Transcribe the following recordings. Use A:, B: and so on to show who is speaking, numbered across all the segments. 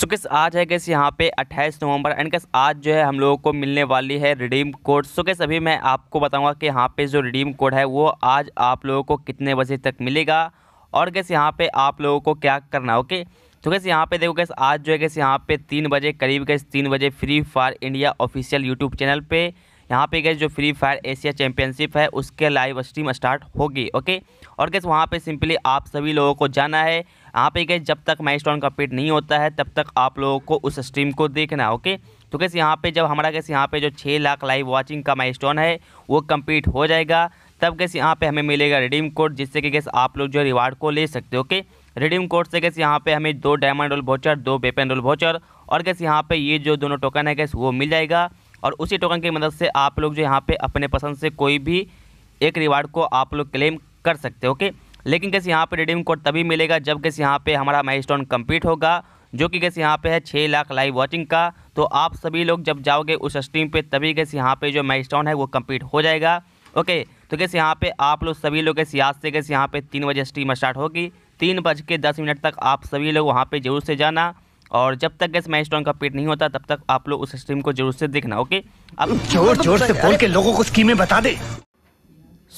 A: सो किस आज है किस यहाँ पे 28 नवंबर एंड किस आज जो है हम लोगों को मिलने वाली है रिडीम कोड सो किस अभी मैं आपको बताऊंगा कि यहाँ पे जो रिडीम कोड है वो आज आप लोगों को कितने बजे तक मिलेगा और किस यहाँ पे आप लोगों को क्या करना ओके तो कैसे यहाँ पे देखो कैसे आज जो है कैसे यहाँ पे तीन बजे करीब कैसे तीन बजे Free Fire India official YouTube channel पे यहाँ पे गए जो फ्री फायर एशिया चैंपियनशिप है उसके लाइव स्ट्रीम स्टार्ट होगी ओके और कैसे वहाँ पे सिंपली आप सभी लोगों को जाना है यहाँ पे जब तक माइलस्टोन कंप्लीट नहीं होता है तब तक आप लोगों को उस स्ट्रीम को देखना है ओके तो कैसे यहाँ पे जब हमारा कैसे यहाँ पे जो छः लाख लाइव वॉचिंग का माइस्टोन है वो कंप्लीट हो जाएगा तब कैसे यहाँ पे हमें मिलेगा रिडीम कोड जिससे कि कैसे आप लोग जो रिवार्ड को ले सकते हो ओके रिडीम कोड से कैसे यहाँ पे हमें दो डायमंड रोल वाचर दो बेपेन रोल वाचर और कैसे यहाँ पे ये जो दोनों टोकन है कैसे वो मिल जाएगा और उसी टोकन की मदद से आप लोग जो यहाँ पे अपने पसंद से कोई भी एक रिवार्ड को आप लोग क्लेम कर सकते हो ओके लेकिन कैसे यहाँ पर रिडीम कोड तभी मिलेगा जब कैसे यहाँ पर हमारा माइलस्टोन कम्प्लीट होगा जो कि कैसे यहाँ पे है छः लाख लाइव वॉचिंग का तो आप सभी लोग जब जाओगे उस स्ट्रीम पे तभी कैसे यहाँ पे जो स्टोन है वो कम्प्लीट हो जाएगा ओके तो कैसे यहाँ पे आप लोग सभी लोग कैसे आज से कैसे यहाँ पे तीन बजे स्ट्रीम स्टार्ट होगी तीन बज के दस मिनट तक आप सभी लोग वहाँ पे जरूर से जाना और जब तक कैसे माइल स्टोन कंप्लीट नहीं होता तब तक आप लोग उस स्ट्रीम को जरूर से देखना ओके अब जोर जोर से बोल के लोगों को स्कीमें बता दे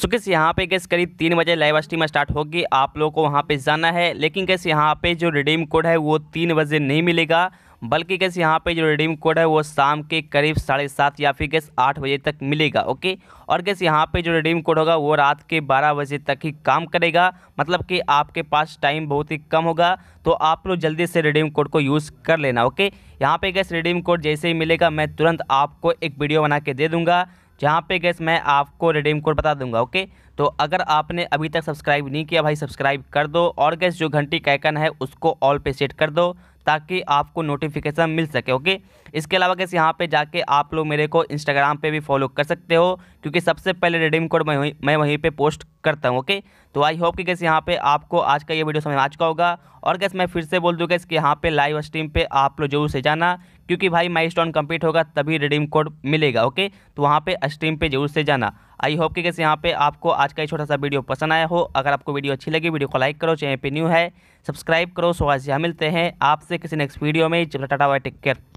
A: सो किस यहाँ पे गैस करीब तीन बजे लाइव स्ट्रीम स्टार्ट होगी आप लोगों को वहाँ पे जाना है लेकिन कैसे यहाँ पे जो रिडीम कोड है वो तीन बजे नहीं मिलेगा बल्कि कैसे यहाँ पे जो रिडीम कोड है वो शाम के करीब साढ़े सात या फिर गैस आठ बजे तक मिलेगा ओके और गैस यहाँ पे जो रिडीम कोड होगा वो रात के बारह बजे तक ही काम करेगा मतलब कि आपके पास टाइम बहुत ही कम होगा तो आप लोग जल्दी से रिडीम कोड को यूज़ कर लेना ओके यहाँ पे गैस रिडीम कोड जैसे ही मिलेगा मैं तुरंत आपको एक वीडियो बना के दे दूँगा जहाँ पे गैस मैं आपको रिडीम कोड बता दूंगा ओके तो अगर आपने अभी तक सब्सक्राइब नहीं किया भाई सब्सक्राइब कर दो और गैस जो घंटी कैकन है उसको ऑल पे सेट कर दो ताकि आपको नोटिफिकेशन मिल सके ओके इसके अलावा कैसे यहाँ पे जाके आप लोग मेरे को इंस्टाग्राम पे भी फॉलो कर सकते हो क्योंकि सबसे पहले रिडीम कोड मैं वहीं मैं वहीं पे पोस्ट करता हूँ ओके तो आई होप कि कैसे यहाँ पे आपको आज का ये वीडियो समझ आ चुका होगा और कैसे मैं फिर से बोल दूँगा इसके कि यहाँ पे लाइव स्ट्रीम पे आप लोग जरूर से जाना क्योंकि भाई माई स्टोन कंप्लीट होगा तभी रिडीम कोड मिलेगा ओके तो वहाँ पर स्ट्रीम पर जरूर से जाना आई होप कि कैसे यहाँ पे आपको आज का ये छोटा सा वीडियो पसंद आया हो अगर आपको वीडियो अच्छी लगी वीडियो को लाइक करो चैनल पे न्यू है सब्सक्राइब करो सो आज यहाँ मिलते हैं आपसे किसी नेक्स्ट वीडियो में जब टाटा बाय टेक केयर